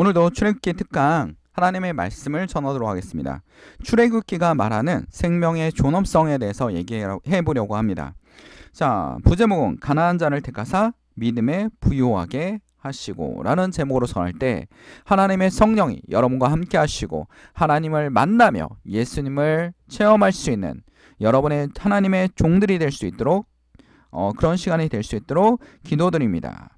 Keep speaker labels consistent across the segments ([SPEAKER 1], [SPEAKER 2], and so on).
[SPEAKER 1] 오늘도 출애굽기 특강 하나님의 말씀을 전하도록 하겠습니다. 출애굽기가 말하는 생명의 존엄성에 대해서 얘기해 보려고 합니다. 자, 부제목은 가난한 자를 택하사 믿음에 부요하게 하시고라는 제목으로 전할 때 하나님의 성령이 여러분과 함께 하시고 하나님을 만나며 예수님을 체험할 수 있는 여러분의 하나님의 종들이 될 수 있도록 어, 그런 시간이 될 수 있도록 기도드립니다.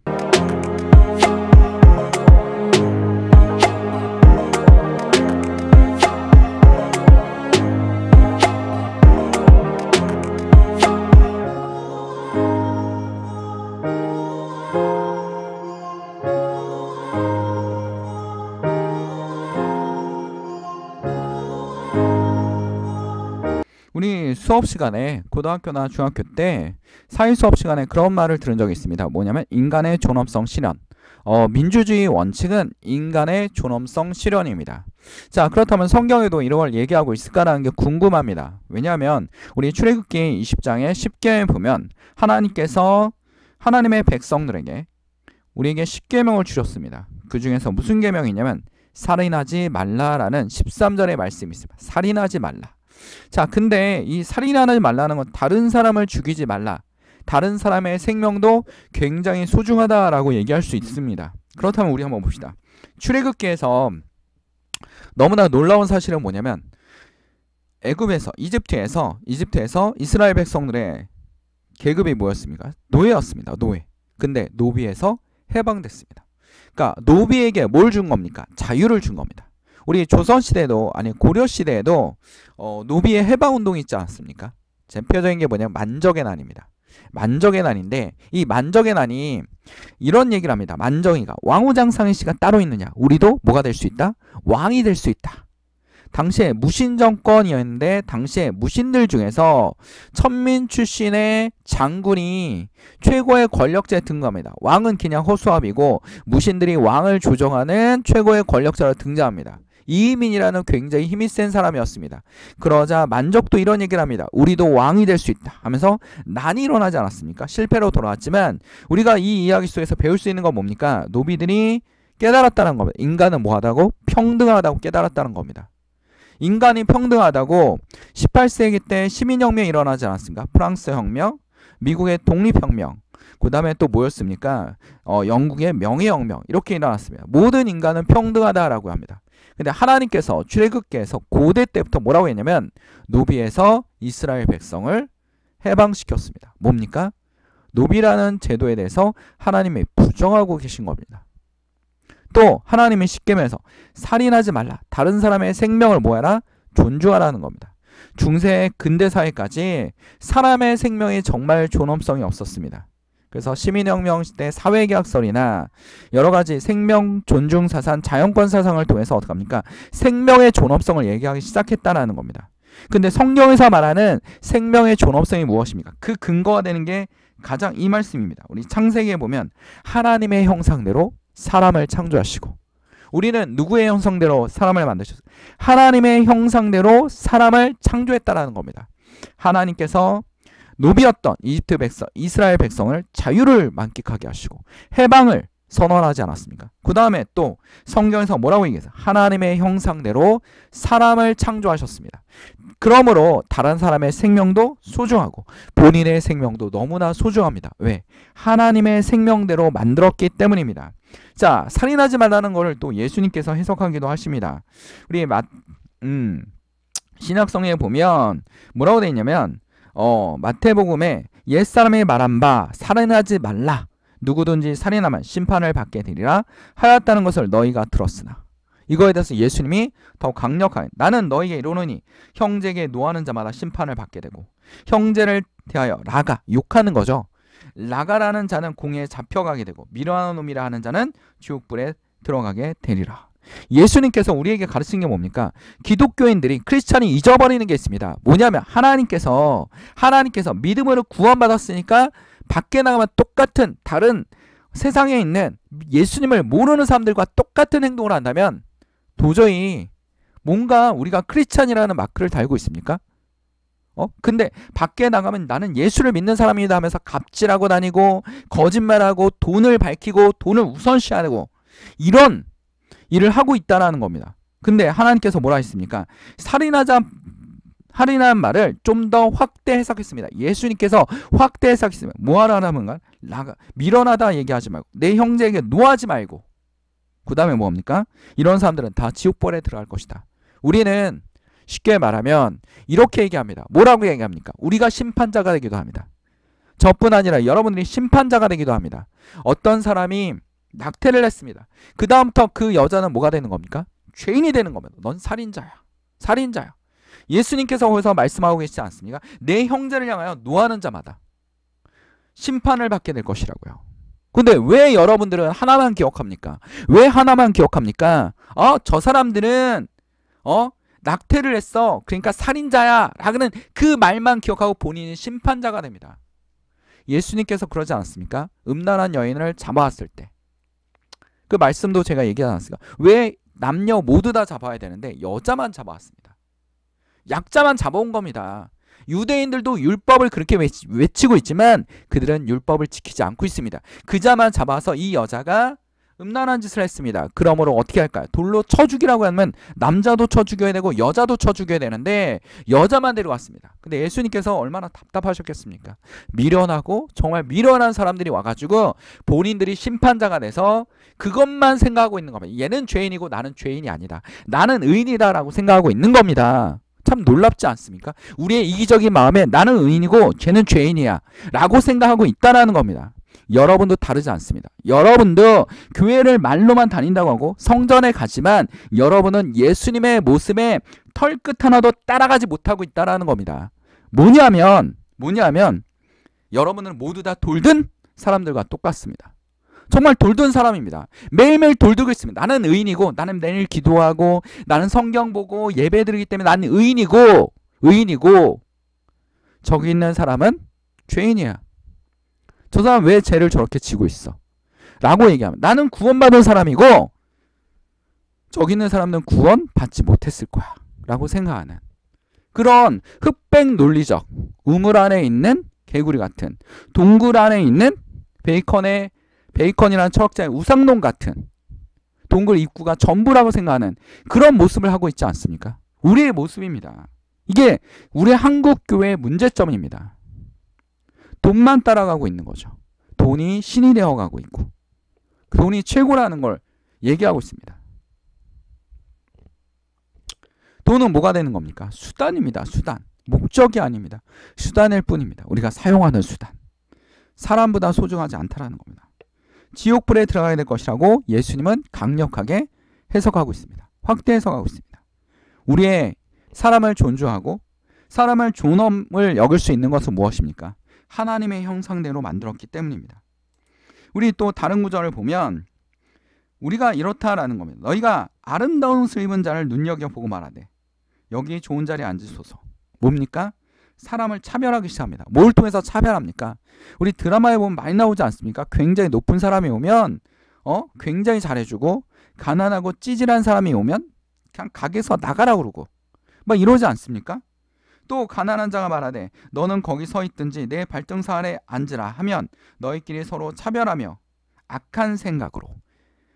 [SPEAKER 1] 수업 시간에 고등학교나 중학교 때 사회 수업 시간에 그런 말을 들은 적이 있습니다. 뭐냐면 인간의 존엄성 실현. 어, 민주주의 원칙은 인간의 존엄성 실현입니다. 자, 그렇다면 성경에도 이런 걸 얘기하고 있을까라는 게 궁금합니다. 왜냐하면 우리 출애굽기 20장에 10개에 보면 하나님께서 하나님의 백성들에게 우리에게 10계명을 주셨습니다. 그 중에서 무슨 계명이냐면 살인하지 말라라는 13절의 말씀이 있습니다. 살인하지 말라. 자, 근데 이 살인하지 말라는 건 다른 사람을 죽이지 말라. 다른 사람의 생명도 굉장히 소중하다라고 얘기할 수 있습니다. 그렇다면 우리 한번 봅시다. 출애굽기에서 너무나 놀라운 사실은 뭐냐면 애굽에서 이집트에서 이집트에서 이스라엘 백성들의 계급이 뭐였습니까? 노예였습니다. 노예. 근데 노비에서 해방됐습니다. 그러니까 노비에게 뭘 준 겁니까? 자유를 준 겁니다. 우리 조선시대도 아니 고려시대에도 어, 노비의 해방운동이 있지 않습니까? 대표적인 게뭐냐 만적의 난입니다. 만적의 난인데 이 만적의 난이 이런 얘기를 합니다. 만정이가 왕후장상의 씨가 따로 있느냐? 우리도 뭐가 될 수 있다? 왕이 될 수 있다. 당시에 무신 정권이었는데 당시에 무신들 중에서 천민 출신의 장군이 최고의 권력자에 등극합니다. 왕은 그냥 허수아비고 무신들이 왕을 조정하는 최고의 권력자로 등장합니다. 이민이라는 굉장히 힘이 센 사람이었습니다. 그러자 만족도 이런 얘기를 합니다. 우리도 왕이 될 수 있다 하면서 난이 일어나지 않았습니까? 실패로 돌아왔지만 우리가 이 이야기 속에서 배울 수 있는 건 뭡니까? 노비들이 깨달았다는 겁니다. 인간은 뭐하다고? 평등하다고 깨달았다는 겁니다. 인간이 평등하다고 18세기 때 시민혁명이 일어나지 않았습니까? 프랑스 혁명, 미국의 독립혁명, 그 다음에 또 뭐였습니까? 어, 영국의 명예혁명 이렇게 일어났습니다. 모든 인간은 평등하다라고 합니다. 근데 하나님께서 출애굽기에서 고대 때부터 뭐라고 했냐면 노비에서 이스라엘 백성을 해방시켰습니다. 뭡니까? 노비라는 제도에 대해서 하나님이 부정하고 계신 겁니다. 또 하나님이 십계명에서 살인하지 말라. 다른 사람의 생명을 모아라 존중하라는 겁니다. 중세 근대 사회까지 사람의 생명이 정말 존엄성이 없었습니다. 그래서 시민혁명 시대 사회계약설이나 여러 가지 생명 존중 사상 자연권 사상을 통해서 어떻게 합니까? 생명의 존엄성을 얘기하기 시작했다라는 겁니다. 근데 성경에서 말하는 생명의 존엄성이 무엇입니까? 그 근거가 되는 게 가장 이 말씀입니다. 우리 창세기에 보면 하나님의 형상대로 사람을 창조하시고 우리는 누구의 형상대로 사람을 만드셨어요? 하나님의 형상대로 사람을 창조했다라는 겁니다. 하나님께서 노비였던 이집트 백성, 이스라엘 백성을 자유를 만끽하게 하시고 해방을 선언하지 않았습니까? 그 다음에 또 성경에서 뭐라고 얘기해서 하나님의 형상대로 사람을 창조하셨습니다. 그러므로 다른 사람의 생명도 소중하고 본인의 생명도 너무나 소중합니다. 왜? 하나님의 생명대로 만들었기 때문입니다. 자, 살인하지 말라는 것을 또 예수님께서 해석하기도 하십니다. 우리 맛, 음, 신약성에 보면 뭐라고 되어 있냐면 어, 마태복음에 옛사람이 말한 바 살인하지 말라 누구든지 살인하면 심판을 받게 되리라 하였다는 것을 너희가 들었으나 이거에 대해서 예수님이 더 강력하게 나는 너희에게 이르노니 형제에게 노하는 자마다 심판을 받게 되고 형제를 대하여 라가 욕하는 거죠. 라가라는 자는 공에 잡혀가게 되고 미워하는 놈이라 하는 자는 지옥불에 들어가게 되리라. 예수님께서 우리에게 가르친 게 뭡니까? 기독교인들이 크리스천이 잊어버리는 게 있습니다. 뭐냐면 하나님께서 하나님께서 믿음으로 구원받았으니까 밖에 나가면 똑같은 다른 세상에 있는 예수님을 모르는 사람들과 똑같은 행동을 한다면 도저히 뭔가 우리가 크리스천이라는 마크를 달고 있습니까? 어? 근데 밖에 나가면 나는 예수를 믿는 사람이다 하면서 갑질하고 다니고 거짓말하고 돈을 밝히고 돈을 우선시하고 이런 일을 하고 있다라는 겁니다. 근데 하나님께서 뭐라 했습니까? 살인하자 할인한 말을 좀 더 확대 해석했습니다. 예수님께서 확대 해석했습니다. 뭐하라는가? 나가 밀어나다 얘기하지 말고 내 형제에게 노하지 말고 그 다음에 뭡니까? 이런 사람들은 다 지옥벌에 들어갈 것이다. 우리는 쉽게 말하면 이렇게 얘기합니다. 뭐라고 얘기합니까? 우리가 심판자가 되기도 합니다. 저뿐 아니라 여러분들이 심판자가 되기도 합니다. 어떤 사람이 낙태를 했습니다. 그 다음부터 그 여자는 뭐가 되는 겁니까? 죄인이 되는 겁니다. 넌 살인자야. 살인자야. 예수님께서 거기서 말씀하고 계시지 않습니까? 내 형제를 향하여 노하는 자마다 심판을 받게 될 것이라고요. 근데 왜 여러분들은 하나만 기억합니까? 왜 하나만 기억합니까? 어, 저 사람들은 어, 낙태를 했어. 그러니까 살인자야. 라는 그 말만 기억하고 본인이 심판자가 됩니다. 예수님께서 그러지 않았습니까? 음란한 여인을 잡아왔을 때그 말씀도 제가 얘기하지 않았습니까? 왜 남녀 모두 다 잡아야 되는데 여자만 잡아왔습니다. 약자만 잡아온 겁니다. 유대인들도 율법을 그렇게 외치, 고 있지만 그들은 율법을 지키지 않고 있습니다. 그자만 잡아서 이 여자가 음란한 짓을 했습니다. 그러므로 어떻게 할까요? 돌로 쳐 죽이라고 하면 남자도 쳐 죽여야 되고 여자도 쳐 죽여야 되는데 여자만 데려왔습니다. 근데 예수님께서 얼마나 답답하셨겠습니까? 미련하고 정말 미련한 사람들이 와가지고 본인들이 심판자가 돼서 그것만 생각하고 있는 겁니다. 얘는 죄인이고 나는 죄인이 아니다. 나는 의인이다라고 생각하고 있는 겁니다. 참 놀랍지 않습니까? 우리의 이기적인 마음에 나는 의인이고 죄는 죄인이야 라고 생각하고 있다는 겁니다. 여러분도 다르지 않습니다. 여러분도 교회를 말로만 다닌다고 하고 성전에 가지만 여러분은 예수님의 모습에 털끝 하나도 따라가지 못하고 있다는 겁니다. 뭐냐면 뭐냐면 여러분은 모두 다 돌든 사람들과 똑같습니다. 정말 돌던 사람입니다. 매일매일 돌두고 있습니다. 나는 의인이고 나는 내일 기도하고 나는 성경 보고 예배 드리기 때문에 나는 의인이고 의인이고 저기 있는 사람은 죄인이야. 저 사람 왜 죄를 저렇게 지고 있어? 라고 얘기하면 나는 구원받은 사람이고 저기 있는 사람은 구원받지 못했을 거야. 라고 생각하는 그런 흑백 논리적 우물 안에 있는 개구리 같은 동굴 안에 있는 베이컨의 베이컨이라는 철학자의 우상론 같은 동굴 입구가 전부라고 생각하는 그런 모습을 하고 있지 않습니까? 우리의 모습입니다. 이게 우리 한국 교회의 문제점입니다. 돈만 따라가고 있는 거죠. 돈이 신이 되어 가고 있고 돈이 최고라는 걸 얘기하고 있습니다. 돈은 뭐가 되는 겁니까? 수단입니다. 수단. 목적이 아닙니다. 수단일 뿐입니다. 우리가 사용하는 수단. 사람보다 소중하지 않다라는 겁니다. 지옥불에 들어가야 될 것이라고 예수님은 강력하게 해석하고 있습니다. 확대 해석하고 있습니다. 우리의 사람을 존중하고 사람을 존엄을 여길 수 있는 것은 무엇입니까? 하나님의 형상대로 만들었기 때문입니다. 우리 또 다른 구절을 보면 우리가 이렇다라는 겁니다. 너희가 아름다운 옷을 입은 자를 눈여겨보고 말하되 여기 좋은 자리에 앉으소서. 뭡니까? 사람을 차별하기 시작합니다. 뭘 통해서 차별합니까? 우리 드라마에 보면 많이 나오지 않습니까? 굉장히 높은 사람이 오면 어 굉장히 잘해주고 가난하고 찌질한 사람이 오면 그냥 가게에서 나가라 그러고 막 이러지 않습니까? 또 가난한 자가 말하되 너는 거기 서 있든지 내 발등사 아래 앉으라 하면 너희끼리 서로 차별하며 악한 생각으로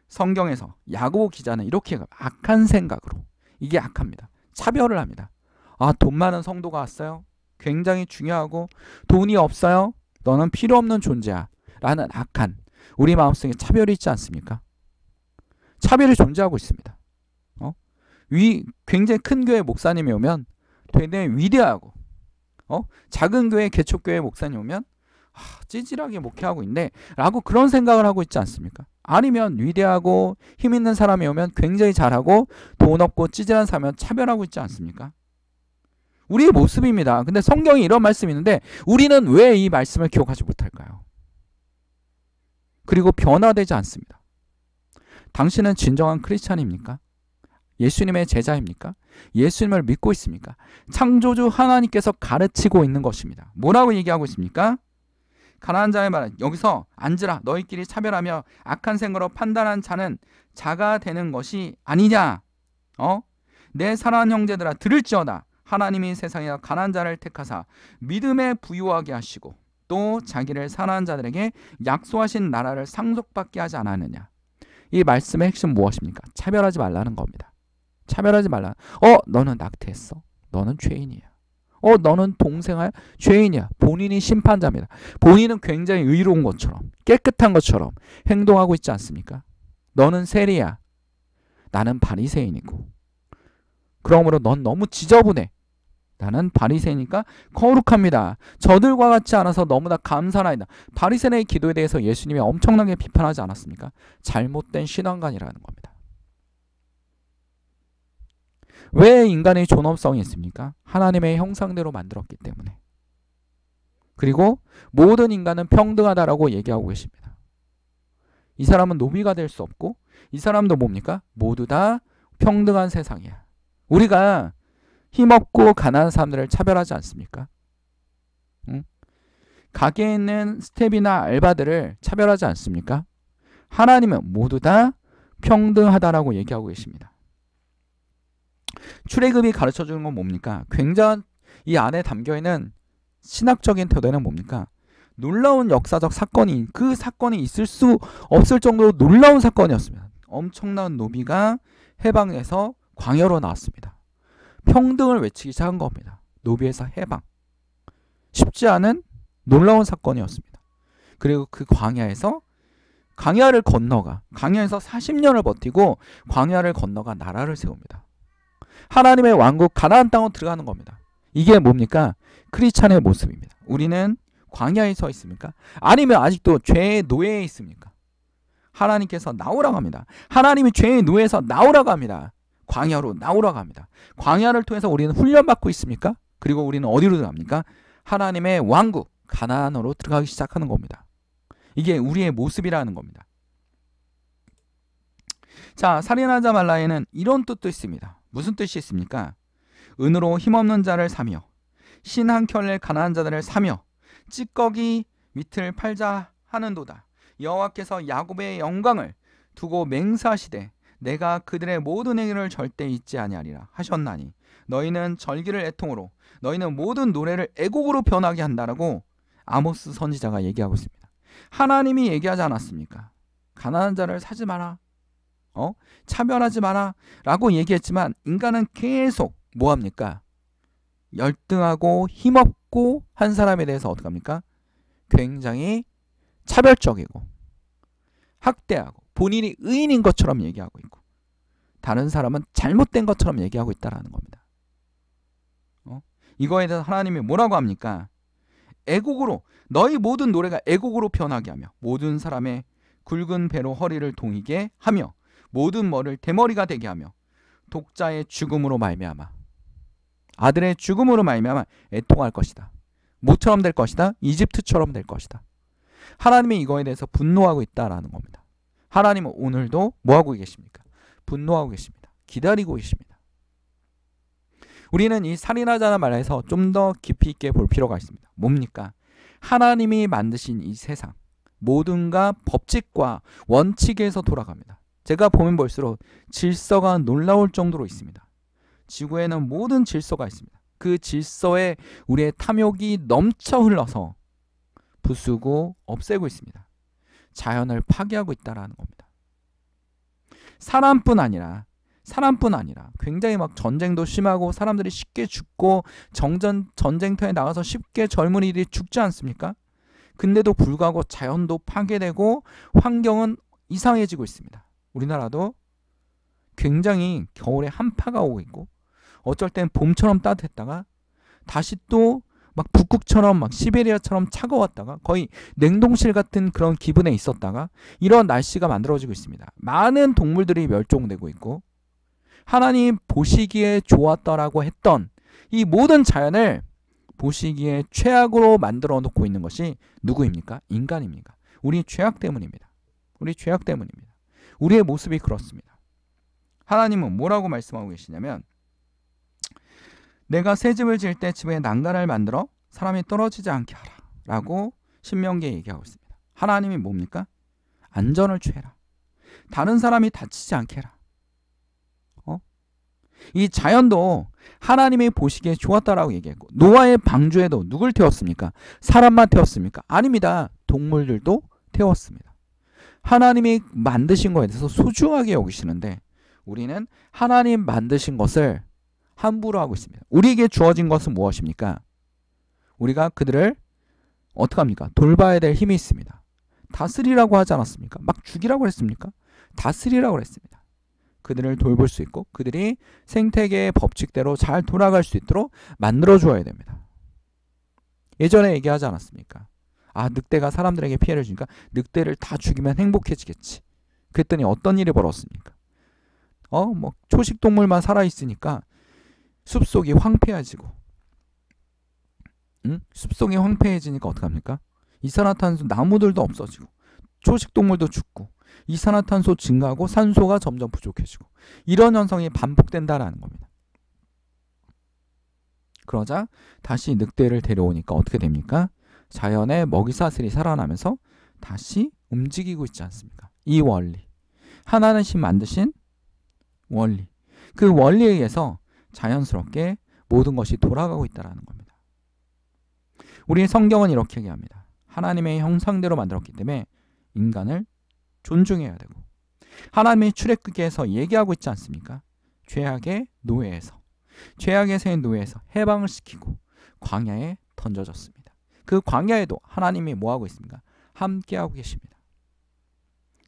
[SPEAKER 1] 성경에서 야고보 기자는 이렇게 악한 생각으로 이게 악합니다. 차별을 합니다. 아 돈 많은 성도가 왔어요. 굉장히 중요하고 돈이 없어요. 너는 필요 없는 존재야. 라는 악한 우리 마음속에 차별이 있지 않습니까? 차별이 존재하고 있습니다. 어? 위 굉장히 큰 교회 목사님이 오면 되네 위대하고 어? 작은 교회 개척교회 목사님 오면 아, 찌질하게 목회하고 있네 라고 그런 생각을 하고 있지 않습니까? 아니면 위대하고 힘 있는 사람이 오면 굉장히 잘하고 돈 없고 찌질한 사람은 차별하고 있지 않습니까? 우리의 모습입니다. 근데 성경이 이런 말씀이 있는데 우리는 왜 이 말씀을 기억하지 못할까요? 그리고 변화되지 않습니다. 당신은 진정한 크리스찬입니까? 예수님의 제자입니까? 예수님을 믿고 있습니까? 창조주 하나님께서 가르치고 있는 것입니다. 뭐라고 얘기하고 있습니까? 가난한 자의 말은 여기서 앉으라 너희끼리 차별하며 악한 생으로 판단한 자는 자가 되는 것이 아니냐 어? 내 사랑하는 형제들아 들을지어다 하나님이 세상에 가난 자를 택하사 믿음에 부유하게 하시고 또 자기를 사랑하는 자들에게 약속하신 나라를 상속받게 하지 않았느냐. 이 말씀의 핵심 무엇입니까? 차별하지 말라는 겁니다. 차별하지 말라. 어, 너는 낙태했어. 너는 죄인이야. 어, 너는 동생아 죄인이야. 본인이 심판자입니다. 본인은 굉장히 의로운 것처럼 깨끗한 것처럼 행동하고 있지 않습니까? 너는 세리야. 나는 바리새인이고. 그러므로 넌 너무 지저분해. 나는 바리새니까 거룩합니다. 저들과 같지 않아서 너무나 감사하이다. 바리새인의 기도에 대해서 예수님이 엄청나게 비판하지 않았습니까? 잘못된 신앙관이라는 겁니다. 왜 인간의 존엄성이 있습니까? 하나님의 형상대로 만들었기 때문에. 그리고 모든 인간은 평등하다라고 얘기하고 계십니다. 이 사람은 노비가 될 수 없고 이 사람도 뭡니까? 모두 다 평등한 세상이야. 우리가 힘없고 가난한 사람들을 차별하지 않습니까? 응? 가게에 있는 스텝이나 알바들을 차별하지 않습니까? 하나님은 모두 다 평등하다라고 얘기하고 계십니다. 출애굽이 가르쳐 주는 건 뭡니까? 굉장히이 안에 담겨 있는 신학적인 태도는 뭡니까? 놀라운 역사적 사건이 그 사건이 있을 수 없을 정도로 놀라운 사건이었습니다. 엄청난 노비가 해방에서 광야로 나왔습니다. 평등을 외치기 시작한 겁니다. 노비에서 해방. 쉽지 않은 놀라운 사건이었습니다. 그리고 그 광야에서 광야를 건너가 광야에서 40년을 버티고 광야를 건너가 나라를 세웁니다. 하나님의 왕국 가나안 땅으로 들어가는 겁니다. 이게 뭡니까? 크리스찬의 모습입니다. 우리는 광야에 서 있습니까? 아니면 아직도 죄의 노예에 있습니까? 하나님께서 나오라고 합니다. 하나님이 죄의 노예에서 나오라고 합니다. 광야로 나오라고 합니다. 광야를 통해서 우리는 훈련받고 있습니까? 그리고 우리는 어디로 들어갑니까? 하나님의 왕국 가나안으로 들어가기 시작하는 겁니다. 이게 우리의 모습이라는 겁니다. 자, 살인하자 말라에는 이런 뜻도 있습니다. 무슨 뜻이 있습니까? 은으로 힘없는 자를 사며 신한 켤레 가난한 자들을 사며 찌꺼기 밑을 팔자 하는도다. 여호와께서 야곱의 영광을 두고 맹사시대 내가 그들의 모든 행위를 절대 잊지 아니하리라 하셨나니 너희는 절기를 애통으로 너희는 모든 노래를 애곡으로 변하게 한다라고 아모스 선지자가 얘기하고 있습니다. 하나님이 얘기하지 않았습니까? 가난한 자를 사지 마라. 어? 차별하지 마라. 라고 얘기했지만 인간은 계속 뭐 합니까? 열등하고 힘없고 한 사람에 대해서 어떡 합니까? 굉장히 차별적이고 학대하고 본인이 의인인 것처럼 얘기하고 있고 다른 사람은 잘못된 것처럼 얘기하고 있다라는 겁니다. 어? 이거에 대해서 하나님이 뭐라고 합니까? 애곡으로 너희 모든 노래가 애곡으로 변하게 하며 모든 사람의 굵은 배로 허리를 동이게 하며 모든 머리를 대머리가 되게 하며 독자의 죽음으로 말미암아 아들의 죽음으로 말미암아 애통할 것이다. 모처럼 될 것이다. 이집트처럼 될 것이다. 하나님이 이거에 대해서 분노하고 있다라는 겁니다. 하나님은 오늘도 뭐하고 계십니까? 분노하고 계십니다. 기다리고 계십니다. 우리는 이 살인하자는 말에서 좀 더 깊이 있게 볼 필요가 있습니다. 뭡니까? 하나님이 만드신 이 세상 모든가 법칙과 원칙에서 돌아갑니다. 제가 보면 볼수록 질서가 놀라울 정도로 있습니다. 지구에는 모든 질서가 있습니다. 그 질서에 우리의 탐욕이 넘쳐 흘러서 부수고 없애고 있습니다. 자연을 파괴하고 있다라는 겁니다. 사람뿐 아니라 사람뿐 아니라 굉장히 막 전쟁도 심하고 사람들이 쉽게 죽고 정전 전쟁터에 나가서 쉽게 젊은이들이 죽지 않습니까? 근데도 불구하고 자연도 파괴되고 환경은 이상해지고 있습니다. 우리나라도 굉장히 겨울에 한파가 오고 있고 어쩔 땐 봄처럼 따뜻했다가 다시 또막 북극처럼 막 시베리아처럼 차가웠다가 거의 냉동실 같은 그런 기분에 있었다가 이런 날씨가 만들어지고 있습니다. 많은 동물들이 멸종되고 있고 하나님 보시기에 좋았더라고 했던 이 모든 자연을 보시기에 최악으로 만들어 놓고 있는 것이 누구입니까? 인간입니까? 우리 죄악 때문입니다. 우리 죄악 때문입니다. 우리의 모습이 그렇습니다. 하나님은 뭐라고 말씀하고 계시냐면 내가 새 집을 지을 때 집에 난간을 만들어 사람이 떨어지지 않게 하라. 라고 신명기에 얘기하고 있습니다. 하나님이 뭡니까? 안전을 취해라. 다른 사람이 다치지 않게 해라. 어? 이 자연도 하나님이 보시기에 좋았다라고 얘기했고 노아의 방주에도 누굴 태웠습니까? 사람만 태웠습니까? 아닙니다. 동물들도 태웠습니다. 하나님이 만드신 거에 대해서 소중하게 여기시는데 우리는 하나님 만드신 것을 함부로 하고 있습니다. 우리에게 주어진 것은 무엇입니까? 우리가 그들을 어떻게 합니까? 돌봐야 될 힘이 있습니다. 다스리라고 하지 않았습니까? 막 죽이라고 했습니까? 다스리라고 했습니다. 그들을 돌볼 수 있고 그들이 생태계의 법칙대로 잘 돌아갈 수 있도록 만들어 줘야 됩니다. 예전에 얘기하지 않았습니까? 아, 늑대가 사람들에게 피해를 주니까 늑대를 다 죽이면 행복해지겠지. 그랬더니 어떤 일이 벌어졌습니까? 어, 뭐 초식 동물만 살아 있으니까 숲속이 황폐해지고 응? 숲속이 황폐해지니까 어떡합니까? 이산화탄소 나무들도 없어지고 초식동물도 죽고 이산화탄소 증가하고 산소가 점점 부족해지고 이런 현상이 반복된다라는 겁니다. 그러자 다시 늑대를 데려오니까 어떻게 됩니까? 자연의 먹이사슬이 살아나면서 다시 움직이고 있지 않습니까? 이 원리. 하나는신 만드신 원리. 그 원리에 의해서 자연스럽게 모든 것이 돌아가고 있다는 겁니다. 우리의 성경은 이렇게 얘기합니다. 하나님의 형상대로 만들었기 때문에 인간을 존중해야 되고 하나님의 출애굽에서 얘기하고 있지 않습니까? 죄악의 노예에서 죄악의 노예에서 해방을 시키고 광야에 던져졌습니다. 그 광야에도 하나님이 뭐 하고 있습니까? 함께하고 계십니다.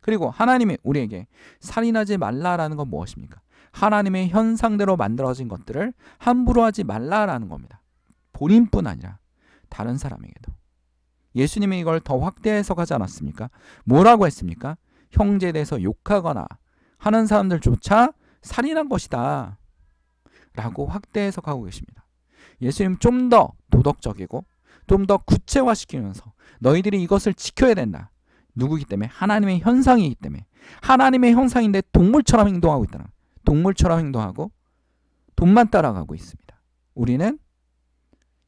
[SPEAKER 1] 그리고 하나님이 우리에게 살인하지 말라라는 건 무엇입니까? 하나님의 현상대로 만들어진 것들을 함부로 하지 말라라는 겁니다. 본인뿐 아니라 다른 사람에게도. 예수님이 이걸 더확대해서가지 않았습니까? 뭐라고 했습니까? 형제에 대해서 욕하거나 하는 사람들조차 살인한 것이다. 라고 확대해서가고 계십니다. 예수님 좀 더 도덕적이고 좀 더 구체화시키면서 너희들이 이것을 지켜야 된다. 누구기 때문에? 하나님의 현상이기 때문에. 하나님의 형상인데 동물처럼 행동하고 있다는 동물처럼 행동하고 돈만 따라가고 있습니다. 우리는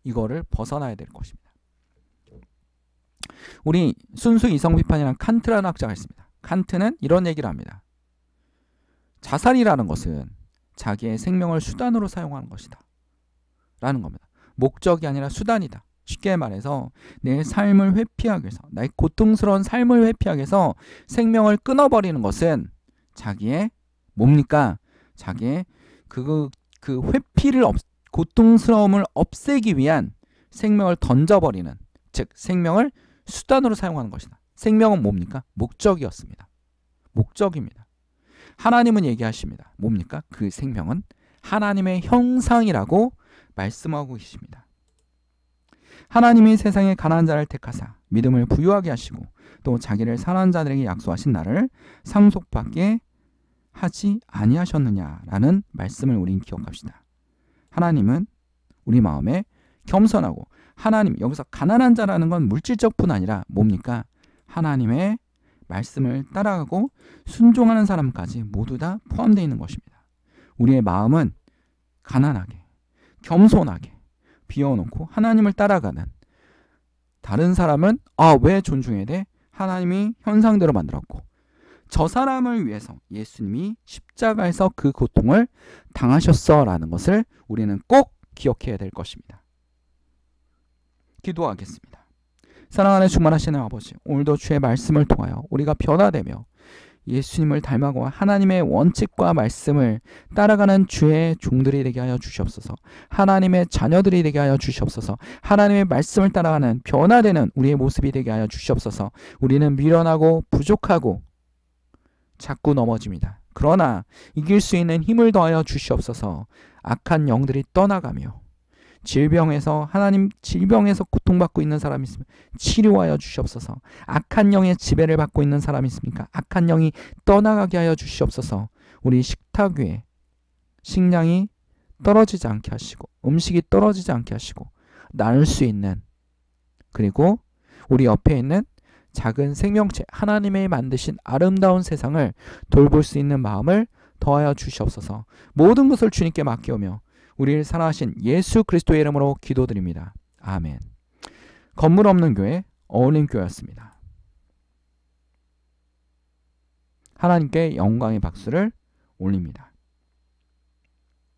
[SPEAKER 1] 이거를 벗어나야 될 것입니다. 우리 순수 이성 비판이란 칸트라는 학자가 있습니다. 칸트는 이런 얘기를 합니다. 자살이라는 것은 자기의 생명을 수단으로 사용하는 것이다. 라는 겁니다. 목적이 아니라 수단이다. 쉽게 말해서 내 삶을 회피하기 위해서 나의 고통스러운 삶을 회피하기 위해서 생명을 끊어버리는 것은 자기의 뭡니까? 자기의 그그 회피를 없, 고통스러움을 없애기 위한 생명을 던져버리는 즉 생명을 수단으로 사용하는 것이다. 생명은 뭡니까? 목적이었습니다. 목적입니다. 하나님은 얘기하십니다. 뭡니까? 그 생명은 하나님의 형상이라고 말씀하고 계십니다. 하나님이 세상에 가난한 자를 택하사 믿음을 부유하게 하시고 또 자기를 사랑하는 자들에게 약속하신 나를 상속받게 하지 아니하셨느냐라는 말씀을 우린 기억합시다. 하나님은 우리 마음에 겸손하고 하나님 여기서 가난한 자라는 건 물질적뿐 아니라 뭡니까? 하나님의 말씀을 따라가고 순종하는 사람까지 모두 다 포함되어 있는 것입니다. 우리의 마음은 가난하게 겸손하게 비워놓고 하나님을 따라가는 다른 사람은 아왜 존중해야 돼? 하나님이 현상대로 만들었고 저 사람을 위해서 예수님이 십자가에서 그 고통을 당하셨어라는 것을 우리는 꼭 기억해야 될 것입니다. 기도하겠습니다. 사랑 안에 충만하시는 아버지, 오늘도 주의 말씀을 통하여 우리가 변화되며 예수님을 닮아고 하나님의 원칙과 말씀을 따라가는 주의 종들이 되게 하여 주시옵소서. 하나님의 자녀들이 되게 하여 주시옵소서. 하나님의 말씀을 따라가는 변화되는 우리의 모습이 되게 하여 주시옵소서. 우리는 미련하고 부족하고 자꾸 넘어집니다. 그러나 이길 수 있는 힘을 더하여 주시옵소서 악한 영들이 떠나가며 질병에서 하나님 질병에서 고통받고 있는 사람 이 있으면 치료하여 주시옵소서. 악한 영의 지배를 받고 있는 사람 이 있습니까? 악한 영이 떠나가게 하여 주시옵소서. 우리 식탁 위에 식량이 떨어지지 않게 하시고 음식이 떨어지지 않게 하시고 나눌 수 있는 그리고 우리 옆에 있는 작은 생명체 하나님의 만드신 아름다운 세상을 돌볼 수 있는 마음을 더하여 주시옵소서. 모든 것을 주님께 맡기오며 우리를 사랑하신 예수 그리스도의 이름으로 기도드립니다. 아멘. 건물 없는 교회 어울림 교회였습니다. 하나님께 영광의 박수를 올립니다.